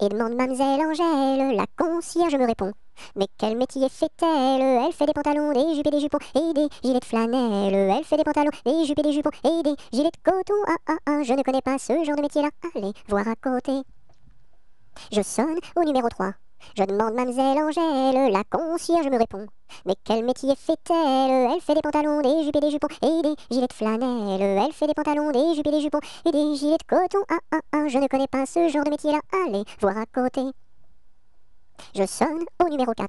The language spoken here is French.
et demande Mlle Angèle, la concierge me répond. Mais quel métier fait-elle Elle fait des pantalons, des jupes et des jupons, et des gilets de flanelle. Elle fait des pantalons, des jupes et des jupons, et des gilets de coton. Ah ah ah, je ne connais pas ce genre de métier-là. Allez, voir à côté. Je sonne au numéro 3. Je demande mademoiselle Angèle, la concierge me répond. Mais quel métier fait-elle Elle fait des pantalons, des jupes et des jupons, et des gilets de flanelle. Elle fait des pantalons, des jupes et des jupons, et des gilets de coton. Ah ah ah, je ne connais pas ce genre de métier-là. Allez, voir à côté. Je sonne au numéro 4